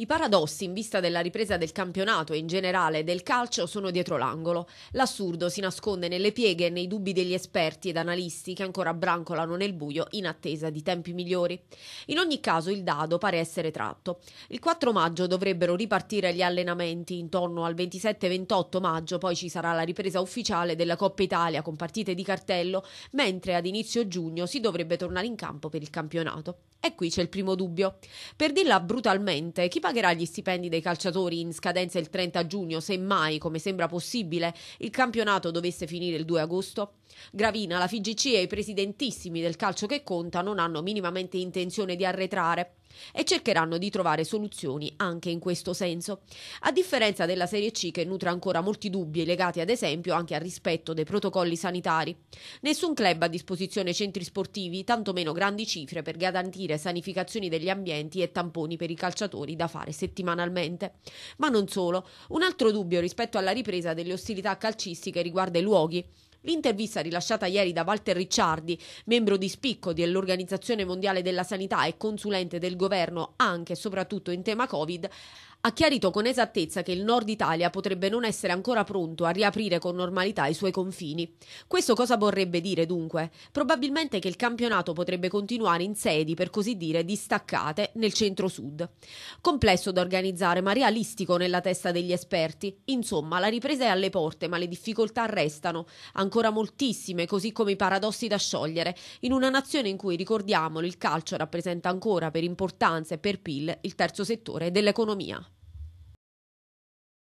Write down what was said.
I paradossi in vista della ripresa del campionato e in generale del calcio sono dietro l'angolo. L'assurdo si nasconde nelle pieghe e nei dubbi degli esperti ed analisti che ancora brancolano nel buio in attesa di tempi migliori. In ogni caso il dado pare essere tratto. Il 4 maggio dovrebbero ripartire gli allenamenti, intorno al 27-28 maggio poi ci sarà la ripresa ufficiale della Coppa Italia con partite di cartello, mentre ad inizio giugno si dovrebbe tornare in campo per il campionato. E qui c'è il primo dubbio. Per dirla brutalmente, chi pagherà gli stipendi dei calciatori in scadenza il 30 giugno, se mai, come sembra possibile, il campionato dovesse finire il 2 agosto? Gravina, la FIGC e i presidentissimi del calcio che conta non hanno minimamente intenzione di arretrare e cercheranno di trovare soluzioni anche in questo senso. A differenza della Serie C che nutre ancora molti dubbi legati ad esempio anche al rispetto dei protocolli sanitari. Nessun club ha a disposizione centri sportivi, tantomeno grandi cifre per garantire sanificazioni degli ambienti e tamponi per i calciatori da fare settimanalmente. Ma non solo, un altro dubbio rispetto alla ripresa delle ostilità calcistiche riguarda i luoghi. L'intervista rilasciata ieri da Walter Ricciardi, membro di spicco dell'Organizzazione Mondiale della Sanità e consulente del governo anche e soprattutto in tema Covid, ha chiarito con esattezza che il nord Italia potrebbe non essere ancora pronto a riaprire con normalità i suoi confini. Questo cosa vorrebbe dire dunque? Probabilmente che il campionato potrebbe continuare in sedi, per così dire, distaccate nel centro-sud. Complesso da organizzare, ma realistico nella testa degli esperti. Insomma, la ripresa è alle porte, ma le difficoltà restano, ancora moltissime, così come i paradossi da sciogliere, in una nazione in cui, ricordiamolo, il calcio rappresenta ancora per importanza e per PIL il terzo settore dell'economia.